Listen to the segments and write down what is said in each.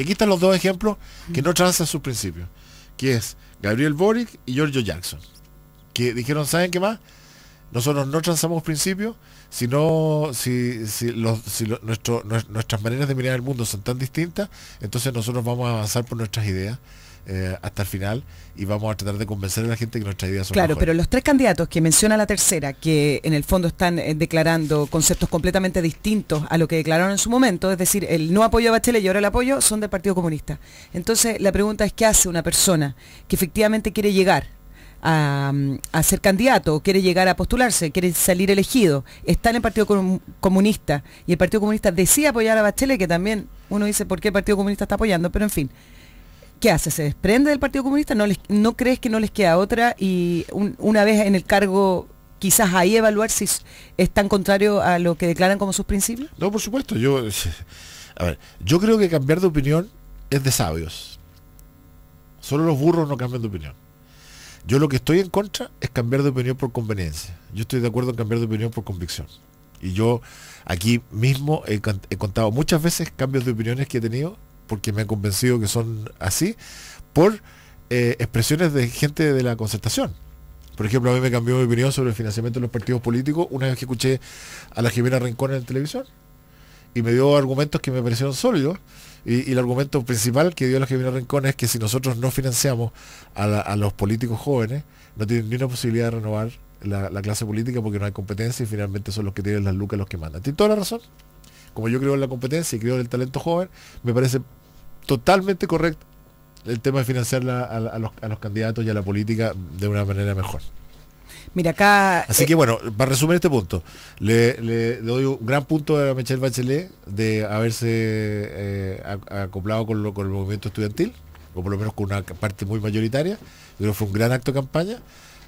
aquí están los dos ejemplos que no transan sus principios, que es Gabriel Boric y Giorgio Jackson, que dijeron, ¿saben qué más? Nosotros no transamos principios, sino si, nuestras maneras de mirar el mundo son tan distintas, entonces nosotros vamos a avanzar por nuestras ideas. Eh, hasta el final y vamos a tratar de convencer a la gente que nuestras ideas son Claro, pero los tres candidatos que menciona la tercera, que en el fondo están eh, declarando conceptos completamente distintos a lo que declararon en su momento, es decir, el no apoyo a Bachelet y ahora el apoyo, son del Partido Comunista. Entonces, la pregunta es, ¿qué hace una persona que efectivamente quiere llegar a, a, ser candidato, quiere llegar a postularse, quiere salir elegido, está en el Partido Comunista y el Partido Comunista decide apoyar a Bachelet, que también uno dice por qué el Partido Comunista está apoyando, pero en fin, ¿qué hace? ¿Se desprende del Partido Comunista? ¿No, no crees que no les queda otra? Y una vez en el cargo, quizás ahí evaluar si es tan contrario a lo que declaran como sus principios. No, por supuesto. Yo, a ver, yo creo que cambiar de opinión es de sabios. Solo los burros no cambian de opinión. Yo lo que estoy en contra es cambiar de opinión por conveniencia. Yo estoy de acuerdo en cambiar de opinión por convicción. Y yo aquí mismo he contado muchas veces cambios de opiniones que he tenido porque me han convencido que son así, por eh, expresiones de gente de la concertación. Por ejemplo, a mí me cambió mi opinión sobre el financiamiento de los partidos políticos una vez que escuché a la Jimena Rincón en televisión y me dio argumentos que me parecieron sólidos. Y, el argumento principal que dio la Jimena Rincón es que si nosotros no financiamos a, los políticos jóvenes, no tienen ni una posibilidad de renovar la, la, clase política porque no hay competencia y finalmente son los que tienen las lucas los que mandan. Tiene toda la razón. Como yo creo en la competencia y creo en el talento joven, me parece totalmente correcto el tema de financiar a, los, candidatos y a la política de una manera mejor. Mira, acá... Así que eh, bueno, para resumir este punto, le, doy un gran punto a Michelle Bachelet de haberse eh, acoplado con, el movimiento estudiantil, o por lo menos con una parte muy mayoritaria. Creo fue un gran acto de campaña.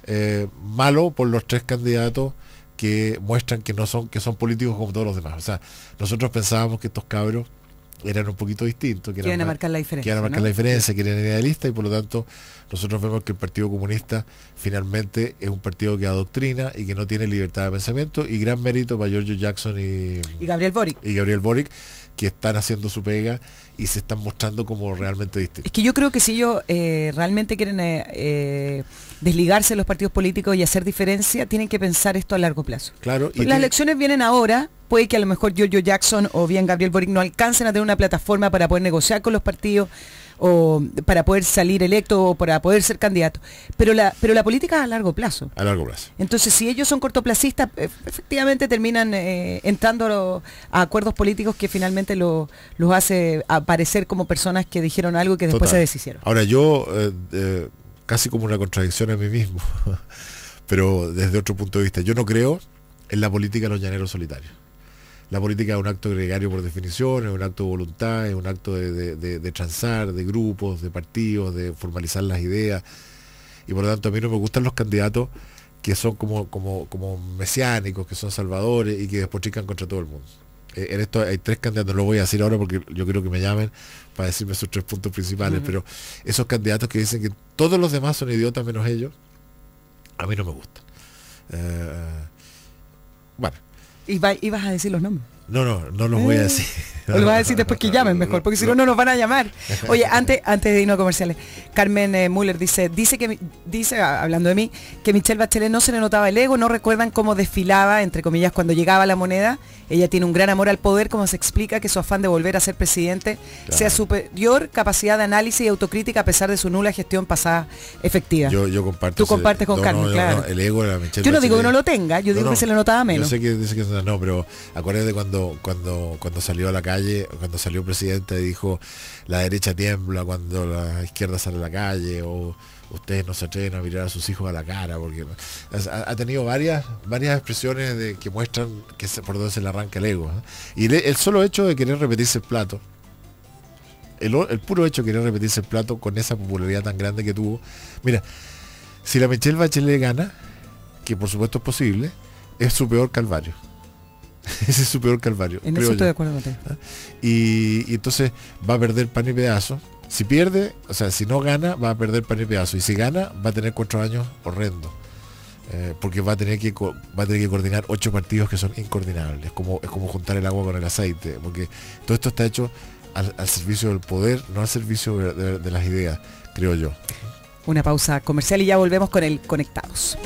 Eh, malo por los tres candidatos que muestran que no son que son políticos como todos los demás. O sea, nosotros pensábamos que estos cabros eran un poquito distintos. Que quieren marcar la diferencia. Quieren marcar la diferencia, que idealista y por lo tanto nosotros vemos que el Partido Comunista finalmente es un partido que adoctrina y que no tiene libertad de pensamiento y gran mérito para Giorgio Jackson y, Gabriel Boric. Y Gabriel Boric que están haciendo su pega y se están mostrando como realmente distintos. Es que yo creo que si ellos eh, realmente quieren eh, eh, desligarse de los partidos políticos y hacer diferencia, tienen que pensar esto a largo plazo. Claro. Y Las elecciones vienen ahora, puede que a lo mejor Giorgio Jackson o bien Gabriel Boric no alcancen a tener una plataforma para poder negociar con los partidos o para poder salir electo o para poder ser candidato. Pero la, política es a largo plazo. A largo plazo. Entonces, si ellos son cortoplacistas, eh, efectivamente terminan eh, entrando a acuerdos políticos que finalmente los hace aparecer como personas que dijeron algo que después se deshicieron. Ahora, yo, eh, casi como una contradicción a mí mismo, pero desde otro punto de vista, yo no creo en la política de los llaneros solitarios la política es un acto gregario por definición, es un acto de voluntad, es un acto de, de, transar, de grupos, de partidos, de formalizar las ideas. Y por lo tanto a mí no me gustan los candidatos que son como, mesiánicos, que son salvadores y que después contra todo el mundo. Eh, en esto hay tres candidatos, no lo voy a decir ahora porque yo quiero que me llamen para decirme sus tres puntos principales, pero esos candidatos que dicen que todos los demás son idiotas menos ellos, a mí no me gustan. Eh, bueno, y vas ibas a decir los nombres. No, no, no los voy a eh, decir. los a decir después que llamen mejor, porque si no, no nos van a llamar. Oye, antes, antes de irnos a comerciales, Carmen eh, Müller dice, dice que dice, ah, hablando de mí, que Michelle Bachelet no se le notaba el ego, no recuerdan cómo desfilaba, entre comillas, cuando llegaba la moneda. Ella tiene un gran amor al poder, como se explica que su afán de volver a ser presidente sea superior capacidad de análisis y autocrítica a pesar de su nula gestión pasada efectiva. Yo, comparto. Tú compartes con Carmen, claro. el ego de la Michelle Yo no digo que no lo tenga, yo digo que se le notaba menos. Yo sé que dice que no, pero acuérdate cuando cuando, cuando, salió a la calle, cuando salió presidente dijo la derecha tiembla cuando la izquierda sale a la calle o ustedes no se atreven a mirar a sus hijos a la cara porque ha, tenido varias varias expresiones de, que muestran que por dónde se le arranca el ego ¿eh? y el solo hecho de querer repetirse el plato el, el puro hecho de querer repetirse el plato con esa popularidad tan grande que tuvo mira si la Michelle Bachelet gana que por supuesto es posible es su peor calvario Ese es su peor calvario. estoy de acuerdo contigo. ¿Ah? Y, entonces va a perder pan y pedazo. Si pierde, o sea, si no gana, va a perder pan y pedazo. Y si gana, va a tener cuatro años horrendo. Eh, porque va a tener que va a tener que coordinar ocho partidos que son incoordinables. Como, es como juntar el agua con el aceite. Porque todo esto está hecho al, servicio del poder, no al servicio de las ideas, creo yo. Una pausa comercial y ya volvemos con el Conectados.